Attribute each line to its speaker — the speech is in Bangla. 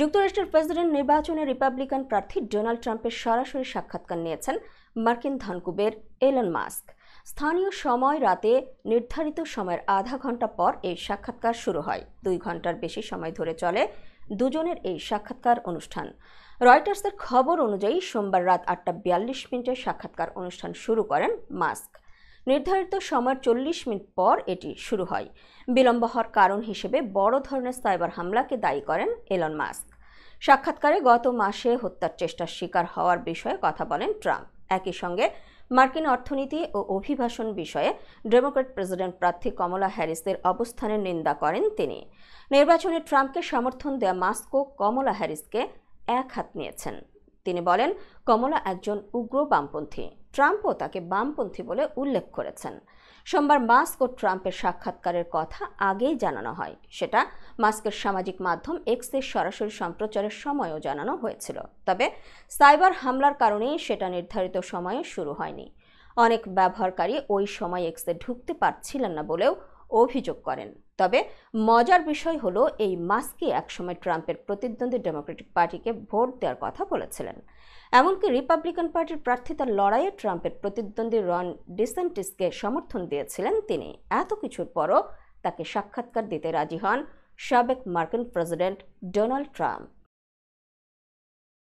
Speaker 1: যুক্তরাষ্ট্রের প্রেসিডেন্ট নির্বাচনে রিপাবলিকান প্রার্থী ডোনাল্ড ট্রাম্পের সরাসরি সাক্ষাৎকার নিয়েছেন মার্কিন ধনকুবের এলন মাস্ক স্থানীয় সময় রাতে নির্ধারিত সময়ের আধা ঘন্টা পর এই সাক্ষাৎকার শুরু হয় দুই ঘন্টার বেশি সময় ধরে চলে দুজনের এই সাক্ষাৎকার অনুষ্ঠান রয়টার্সের খবর অনুযায়ী সোমবার রাত আটটা বিয়াল্লিশ মিনিটে সাক্ষাৎকার অনুষ্ঠান শুরু করেন মাস্ক নির্ধারিত সময়ের চল্লিশ মিনিট পর এটি শুরু হয় বিলম্ব হওয়ার কারণ হিসেবে বড় ধরনের সাইবার হামলাকে দায়ী করেন এলন মাস্ক সাক্ষাৎকারে গত মাসে হত্যার চেষ্টার শিকার হওয়ার বিষয়ে কথা বলেন ট্রাম্প একই সঙ্গে মার্কিন অর্থনীতি ও অভিবাসন বিষয়ে ডেমোক্রেট প্রেসিডেন্ট প্রার্থী কমলা হ্যারিসের অবস্থানের নিন্দা করেন তিনি নির্বাচনে ট্রাম্পকে সমর্থন দেয়া মাস্কো কমলা হ্যারিসকে এক হাত নিয়েছেন তিনি বলেন কমলা একজন উগ্র বামপন্থী ট্রাম্পও তাকে বামপন্থী বলে উল্লেখ করেছেন সোমবার মাস্ক ও ট্রাম্পের সাক্ষাৎকারের কথা আগেই জানানো হয় সেটা মাস্কের সামাজিক মাধ্যম এক্সের সরাসরি সম্প্রচারের সময়ও জানানো হয়েছিল তবে সাইবার হামলার কারণেই সেটা নির্ধারিত সময়ে শুরু হয়নি অনেক ব্যবহারকারী ওই সময় এক্সে ঢুকতে পারছিলেন না বলেও অভিযোগ করেন তবে মজার বিষয় হলো এই মাস্কি একসময় ট্রাম্পের প্রতিদ্বন্দ্বী ডেমোক্রেটিক পার্টিকে ভোট দেওয়ার কথা বলেছিলেন এমনকি রিপাবলিকান পার্টির প্রার্থিতার লড়াইয়ে ট্রাম্পের প্রতিদ্বন্দ্বী রন ডিসেন্টিসকে সমর্থন দিয়েছিলেন তিনি এত কিছুর পরও তাকে সাক্ষাৎকার দিতে রাজি হন সাবেক মার্কিন প্রেসিডেন্ট ডোনাল্ড ট্রাম্প